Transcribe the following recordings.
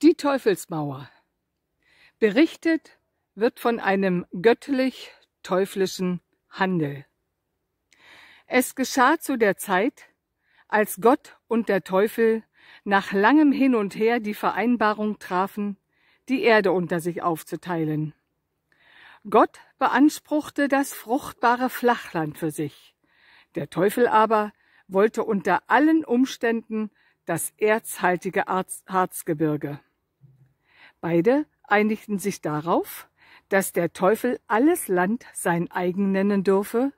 Die Teufelsmauer. Berichtet wird von einem göttlich-teuflischen Handel. Es geschah zu der Zeit, als Gott und der Teufel nach langem Hin und Her die Vereinbarung trafen, die Erde unter sich aufzuteilen. Gott beanspruchte das fruchtbare Flachland für sich, der Teufel aber wollte unter allen Umständen das erzhaltige Harzgebirge. Beide einigten sich darauf, dass der Teufel alles Land sein eigen nennen dürfe,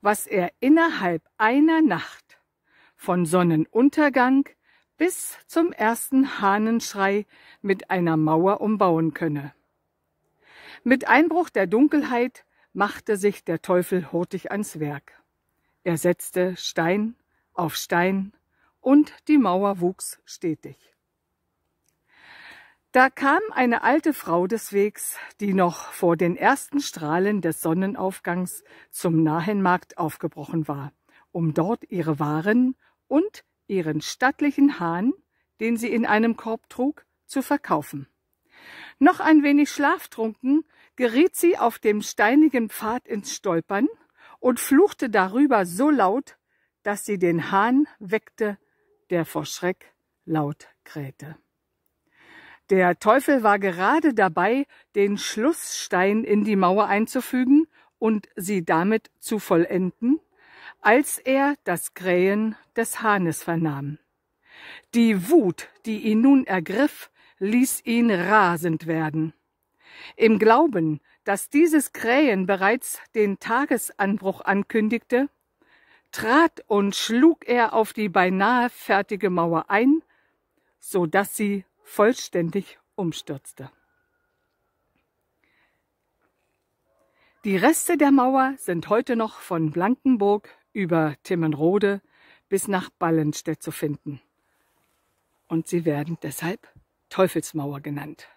was er innerhalb einer Nacht von Sonnenuntergang bis zum ersten Hahnenschrei mit einer Mauer umbauen könne. Mit Einbruch der Dunkelheit machte sich der Teufel hurtig ans Werk. Er setzte Stein auf Stein und die Mauer wuchs stetig. Da kam eine alte Frau des Wegs, die noch vor den ersten Strahlen des Sonnenaufgangs zum nahen Markt aufgebrochen war, um dort ihre Waren und ihren stattlichen Hahn, den sie in einem Korb trug, zu verkaufen. Noch ein wenig schlaftrunken geriet sie auf dem steinigen Pfad ins Stolpern und fluchte darüber so laut, dass sie den Hahn weckte, der vor Schreck laut krähte. Der Teufel war gerade dabei, den Schlussstein in die Mauer einzufügen und sie damit zu vollenden, als er das Krähen des Hahnes vernahm. Die Wut, die ihn nun ergriff, ließ ihn rasend werden. Im Glauben, dass dieses Krähen bereits den Tagesanbruch ankündigte, trat und schlug er auf die beinahe fertige Mauer ein, so dass sie vollständig umstürzte. Die Reste der Mauer sind heute noch von Blankenburg über Timmenrode bis nach Ballenstedt zu finden. Und sie werden deshalb Teufelsmauer genannt.